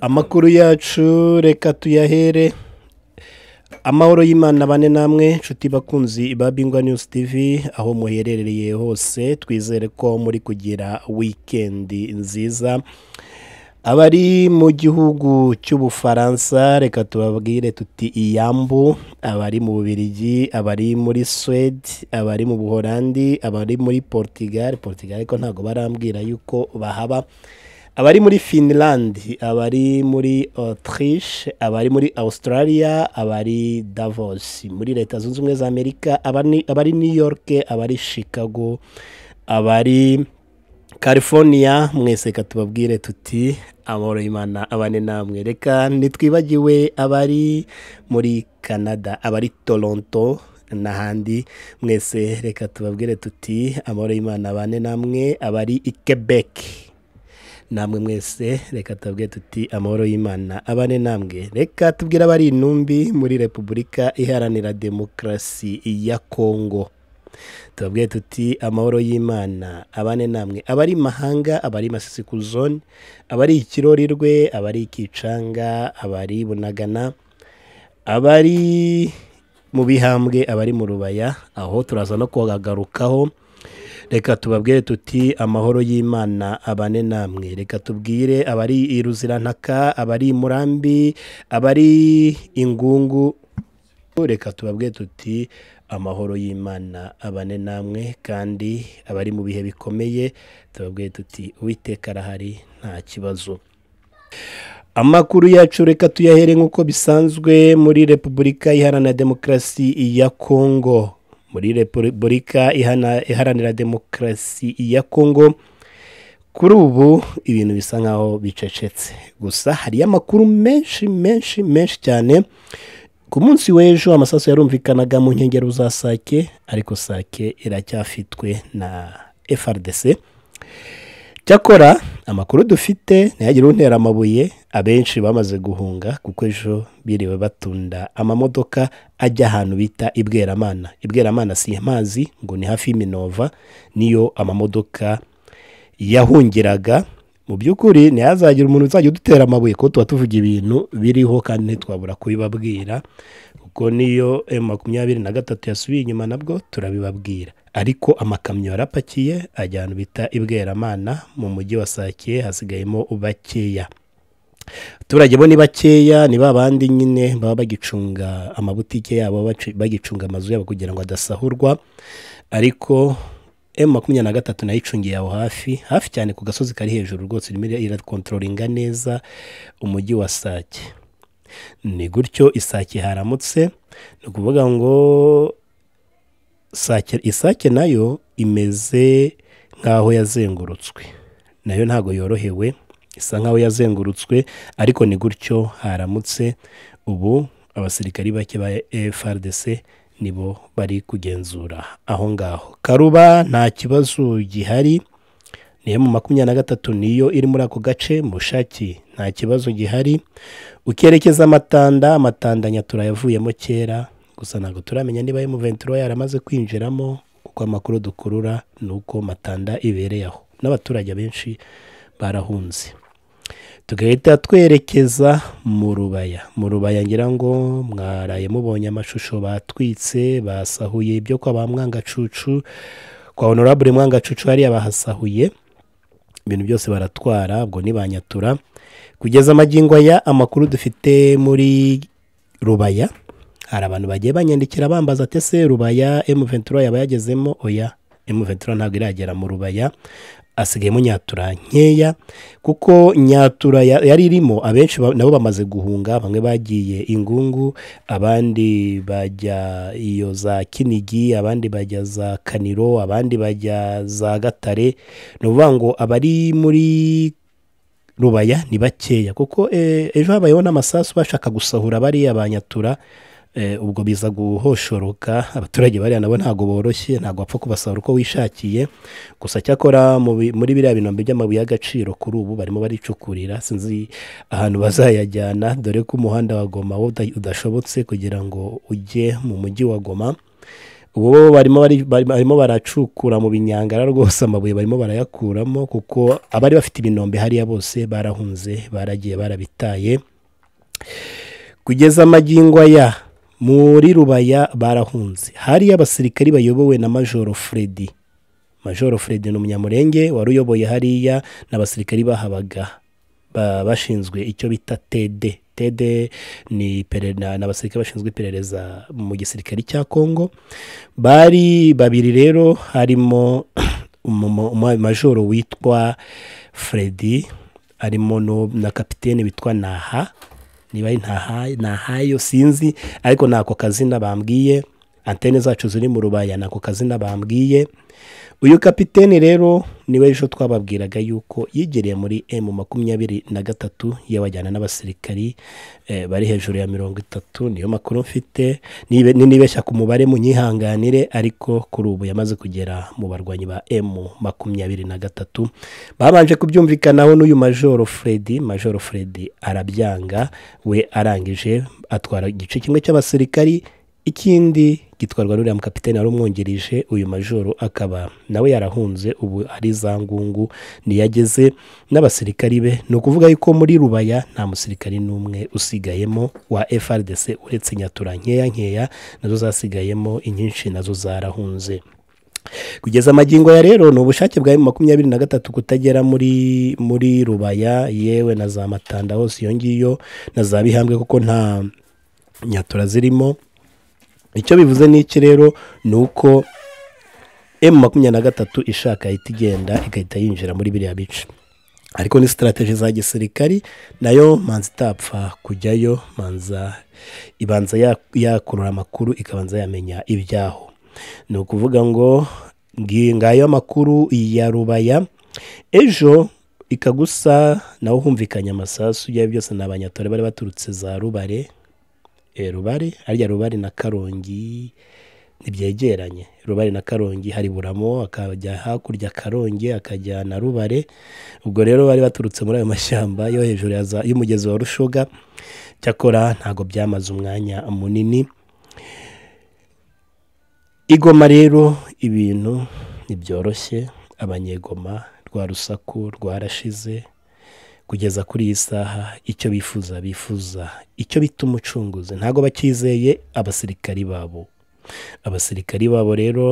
amakuru yacu reka tuyahere amahoro y'imana bane namwe nshuti bakunzi ba bingwa news tv aho muherereye hose twizere ko muri kugira wikendi nziza abari mu gihugu cy'ubufaransa reka tubabwire tuti iyambu abari mu bubirigi abari muri swede abari mu buholandi abari muri portugal portugal ko ntabwo barambwira yuko bahaba abari muri finland abari muri autriche abari muri australia abari davos muri leta zunze ubumwe za amerika abari new york abari chicago abari california mwese tubabwire tuti imana abane namwe reka ntitwibagiwe abari muri canada abari toronto n'ahandi mwese reka tubabwire tuti imana abane namwe abari i quebec namwe mwese reka tubwe tuti amahoro y'imana abane namwe reka tubwire abari intumbi muri repubulika iharanira demokarasi ya kongo tubabwire tuti amahoro y'imana abane namwe abari mahanga abari masisiku zone abari ikirorirwe abari ikicanga abari bunagana abari mu bihambwe abari mu rubaya aho turaza no kubagarukaho reka tubabwire tuti amahoro y'imana abane namwe reka tubwire abari i ruzirantaka abari i murambi abari ingungu reka tubabwire tuti amahoro y'imana abane namwe kandi abari mu bihe bikomeye tubabwire tuti uwiteka arahari nta kibazo amakuru yacu reka tuyahere nk'uko bisanzwe muri repubulika iharanira demokarasi ya kongo muri repubulika iharanira demokarasi ya kongo kuri ubu ibintu bisa nk'aho bicecetse gusa hariyo amakuru menshi menshi menshi cyane ku munsi w'ejo amasaso yarumvikanaga mu nkengero za sake ariko sake iracyafitwe na frdc cyakora amakuru dufite ntihagire untera amabuye abenshi bamaze guhunga kuko ejo biriwe batunda amamodoka ajya ahantu bita ibweramana ibweramana si amazi ngo ni hafi y'iminova niyo amamodoka yahungiraga mu by'ukuri ntihazagira umuntu uzajya udutera amabuye kuko tuba tuvuga ibintu biriho kandi ntitwabura kubibabwira kuko niyo makumyabiri na gatatu yasubiye inyuma nabwo turabibabwira ariko amakamyo yarapakiye ajyana bita ibweramana mu mujyi wa sake hasigayemo bakeya abaturage bo ni bakeya ni ba nyine baba bagicunga amabutike yabo bagicunga amazu yabo kugira ngo adasahurwa ariko emu makumyabiri na gatatu nayo icungiye aho hafi hafi cyane ku gasozi kari hejuru rwose irimo irakontororinga neza umujyi wa sake ni gutyo isake haramutse ni ukuvuga ngo isake nayo imeze nk'aho yazengurutswe nayo ntago yorohewe isa nkaho yazengurutswe ariko ni gutyo haramutse ubu abasirikari bake ba FRDC nibo bari kugenzura aho ngaho karuba nta kibazo gihari niyo mu makumyabiri na gatatu niyo iri muri ako gace mushaki nta kibazo gihari ukerekeza amatanda amatandanya yavuyemo kera gusa ntabwo turamenya niba emuventuro yaramaze kwinjiramo kuko amakuru dukurura ni uko matanda ibereye aho n'abaturage benshi barahunze tugahita twerekeza mu rubaya mu rubaya ngira ngo mwaraye mubonye amashusho batwitse basahuye ibyo kwa ba mwangacucu kwa honorable mwangacucu hariya bahasahuye ibintu byose baratwara ubwo ntibanyatura kugeza amagingo aya amakuru dufite muri rubaya hari abantu bagiye banyandikira bambaza ati ese rubaya emuventura yaba yagezemo oya emuventura ntabwo iragera mu rubaya asigayemo nyatura nkeya kuko nyatura yari irimo abenshi nabo bamaze guhunga bamwe bagiye ingungu abandi bajya iyo za kinigi abandi bajya za kaniro abandi bajya za gatare ni ukuvuga ngo abari muri rubaya ni bakeya kuko eh, ejo habayeho n'amasasu bashaka gusahura bariya banyatura Eh, ubwo biza guhoshoroka abaturage bariya nabo ntabwo boroshye ntabwo wapfa kubasaba uko wishakiye gusa cyakora muri biriya binombe by'amabuye y'agaciro kuri ubu barimo baricukurira sinzi ahantu bazayajyana dore ko umuhanda wa goma wo udashobotse kugira ngo ujye mu mujyi wa goma ubu barimo baracukura mu binyangara rwose amabuye barimo barayakuramo kuko abari bafite ibinombe hariya bose barahunze baragiye barabitaye kugeza amagingo aya muri rubaya barahunze hari abasirikari bayobowe na majoro freddy majoro freddy ni umunyamurenge wari uyoboye hariya n'abasirikari bahabaga bashinzwe icyo bita tede tede ni abasirikare bashinzwe iperereza mu gisirikari cya congo bari babiri rero harimo majoro witwa freddy harimo na kapitene witwa naha niba ari sinzi ariko ni ako kazina bambwiye antene zacu ziri mu rubaya nako kazina bambwiye uyu kapitene rero niwe ejo twababwiraga yuko yegereye muri emu makumyabiri na gatatu yabajyana n'abasirikari eh, bari hejuru ya mirongo itatu niyo makuru mfite nibeshya ku mubare munyihanganire ariko kuri ubu yamaze kugera mu barwanyi ba emu makumyabiri na gatatu babanje kubyumvikanaho n'uyu majoro Freddy majoro Freddy arabyanga we arangije atwara igice kimwe cy'abasirikari ikindi gitwarwa n'uriya mukapitene wari umwungirije uyu majoro akaba nawe yarahunze ubu ari za ngungu ntiyageze n'abasirikari be ni ukuvuga yuko muri rubaya nta musirikari n'umwe usigayemo wa FRDC uretse nyatura nkeya nkeya nazo zasigayemo inyinshi nazo zarahunze kugeza amagingo ya rero ni ubushake bwa makumyabiri na gatatu kutagera muri muri rubaya yewe na za matanda hose iyo ngiyo na za bihambwe kuko nta nyatura zirimo icyo bivuze n'iki rero ni uko emu makumyabiri na gatatu ishaka ihita igenda igahita yinjira muri biriya bice ariko ni sitarategi za gisirikari nayo manza itapfa kujyayo manza ibanza yakurura amakuru ikabanza yamenya ibyaho ni ukuvuga ngo ngayo amakuru ya rubaya ejo ikagusa nawe humvikanye amasasu ibyo byose ni abanyatore bari baturutse za rubare Eh, rubari harya rubari na karongi ntibyegeranye rubari na karongi hari buramo akajya hakurya karongi akajya na rubare ubwo rero bari baturutse muri ayo mashyamba yo hejuru y'umugezi wa rushoga cyakora ntabwo byamaze umwanya munini igoma rero ibintu ntibyoroshye abanyegoma rwa rusaku rwarashize kugeza kuri iyi saha icyo bifuza bifuza icyo bita umucunguzi ntabwo bakizeye abasirikari babo abasirikari babo rero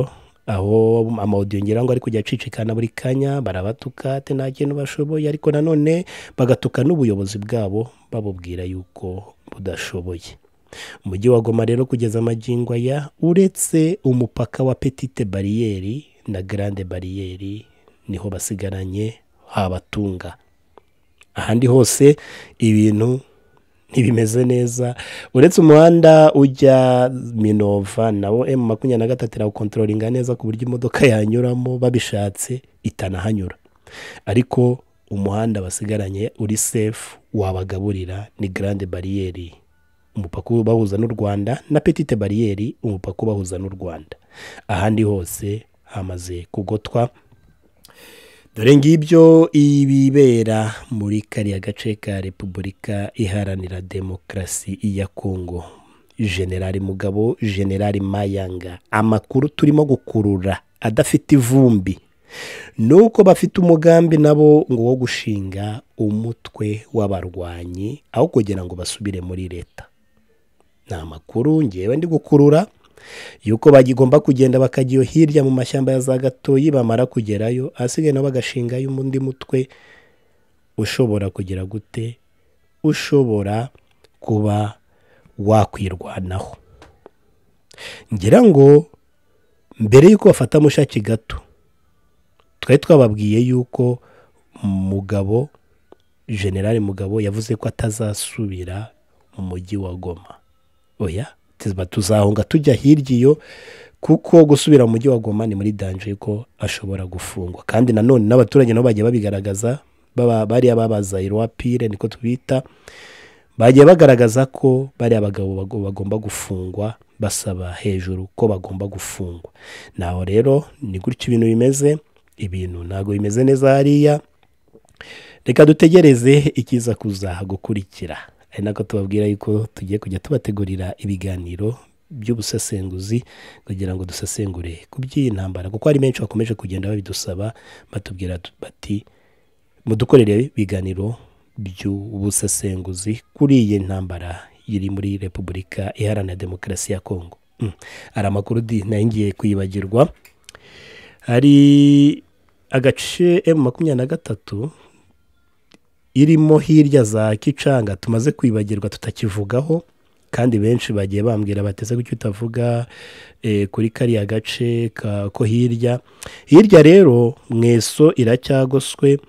aho amawudiyo ngira ngo ari kujya acicikana buri kanya barabatuka ati nta kintu bashoboye ariko nanone bagatuka n'ubuyobozi bwabo babubwira yuko budashoboye umujyi wa goma rero kugeza amagingo aya uretse umupaka wa petite bariyeri na garande bariyeri niho basigaranye habatunga ahandi hose ibintu ntibimeze neza uretse umuhanda ujya minova nawo emu makumyabiri na gatatu irawukontororinga neza ku buryo imodoka yanyuramo babishatse itanahanyura ariko umuhanda basigaranye uri sefu wabagaburira ni garande bariyeri umupaka ubahuza n'u rwanda na petite bariyeri umupaka ubahuza n'u rwanda ahandi hose hamaze kugotwa dore ngibyo ibibera muri kariya gace ka repubulika iharanira demokarasi ya kongo generali mugabo generali mayanga amakuru turimo gukurura adafite ivumbi ni uko bafite umugambi nabo ngo wo gushinga umutwe w'abarwanyi aho kugira ngo basubire muri leta ni amakuru ngewe ndi gukurura yuko bagigomba kugenda bakajya hirya mu mashyamba ya za gatoyi bamara kugerayo ahasigaye nabo bagashingayo undi mutwe ushobora kugera gute ushobora kuba wakwirwanaho ngira ngo mbere y'uko bafata mushaki gato twari twababwiye yuko mugabo generale mugabo yavuze ko atazasubira mu mujyi wa goma oya tuzabatizwa tuzahunga tujya hirya iyo kuko gusubira mu mujyi wa goma ni muri danje yuko ashobora gufungwa kandi nanone n'abaturage nabo bagiye babigaragaza bariya babaza iruwapire niko tubita bagiye bagaragaza ko bariya bagabo bagomba gufungwa basaba hejuru ko bagomba gufungwa naho rero ni gutyo ibintu bimeze ibintu ntabwo bimeze neza hariya reka dutegereze ikiza kuzaha gukurikira ari nako tubabwira yuko tugiye kujya tubategurira ibiganiro by'ubusesenguzi kugira ngo dusesengure ku by'iyi ntambara kuko hari menshi bakomeje kugenda babidusaba batubwira bati mudukorere ibiganiro by'ubusesenguzi kuri iyi ntambara iri muri repubulika iharanira demokarasi ya kongo hmm. hari amakuru nayo ngiye kwibagirwa hari agace emu eh, makumyabiri na gatatu irimo hirya za kicanga tumaze kwibagirwa tutakivugaho kandi benshi bagiye bambwira bateze kuki utavuga eh, kuri kariya gace ko hirya hirya rero mweso iracyagoswe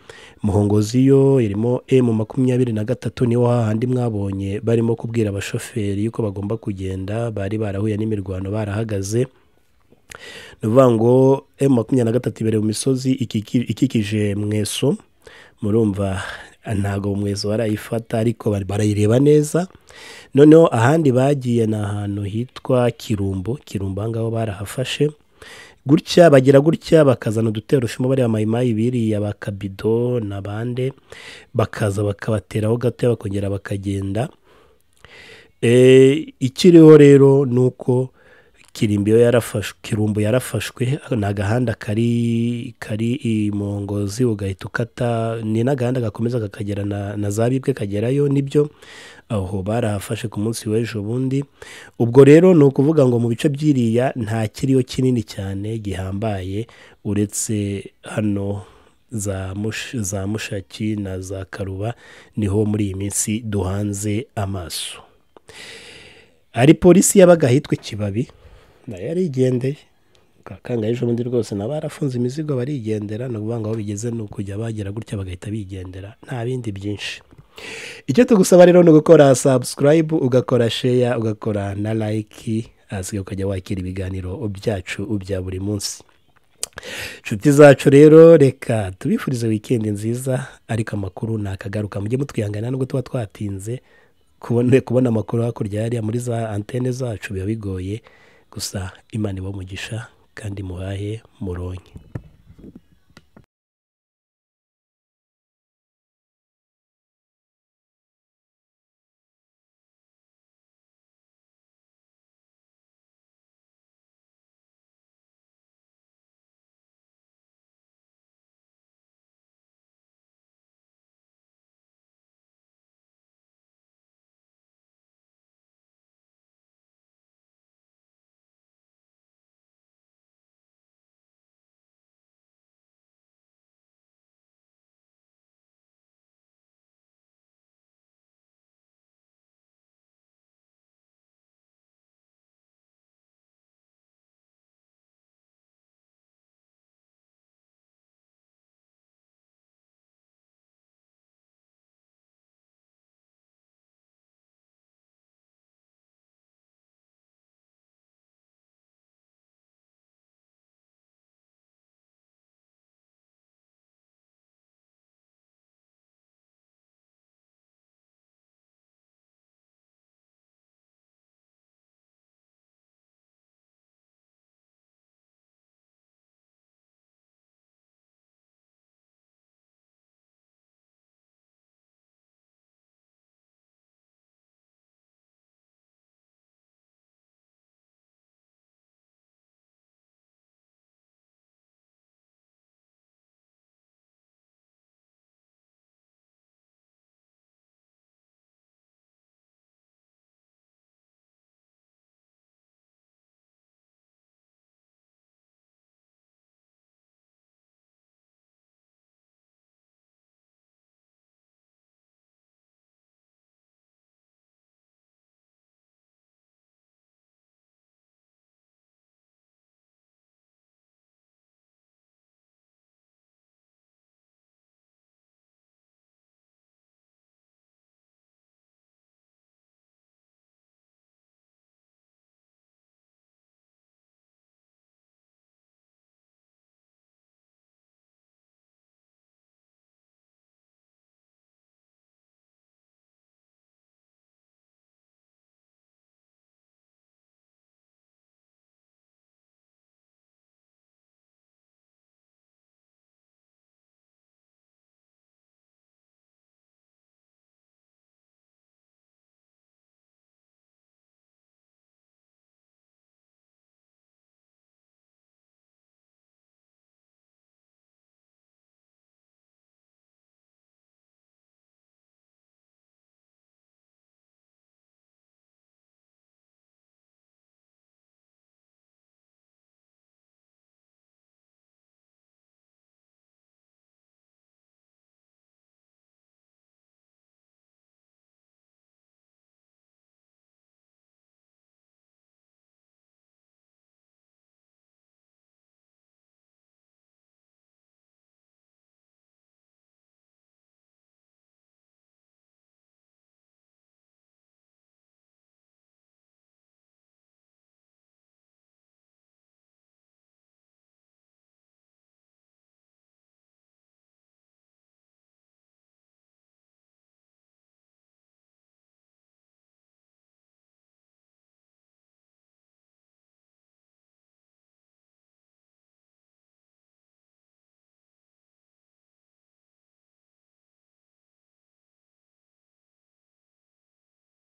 muhongozi yo irimo emu makumyabiri na gatatu niho hahandi mwabonye barimo kubwira abashoferi yuko bagomba kugenda bari barahuye n'imirwano barahagaze ni ukuvuga ngo emu makumyabiri na gatatu ibereye mu misozi ikikije mweso murumva ntabwo mwese barayifata ariko barayireba neza noneho ahandi bagiye ni ahantu hitwa kirumbo kirumbo aha ngaho barahafashe gutya bagira gutya bakazana udutero bariya mayimayi biriya ba kabido na bande bakaza bakabateraho gato bakongera bakagenda eh, ikiriho rero ni uko kirimbi kirumbu yarafashwe ni agahanda kari kari mu ngozi ugahita ukata ni n'agahanda gakomeza kakagera na za bibwe kagerayo nibyo aho barahafashe ku munsi w'ejo bundi ubwo rero ni ukuvuga ngo mu bice by'iriya nta kiriyo kinini cyane gihambaye uretse hano za za mushaki na za karuba niho muri iyi minsi duhanze amaso ari polisi yabaga ahitwa ikibabi nayo yarigendeye kangahe ejo bundi rwose nabo barafunze imizigo barigendera ni ukuvuga ngo aho bigeze ni ukujya bagera gutya bagahita bigendera nta bindi byinshi icyo tugusaba rero ni ugukora sabusikarayibu ugakora sheya ugakora na layiki hasi ukajya wakira ibiganiro byacu bya buri munsi inshuti zacu rero reka tubifurize wikendi nziza ariko amakuru ni akagaruka mujye mutwihangana nubwo tuba twatinze kubona amakuru hakurya hariya muri za antene zacu biba bigoye gusa imana iba umugisha kandi muhahe muronke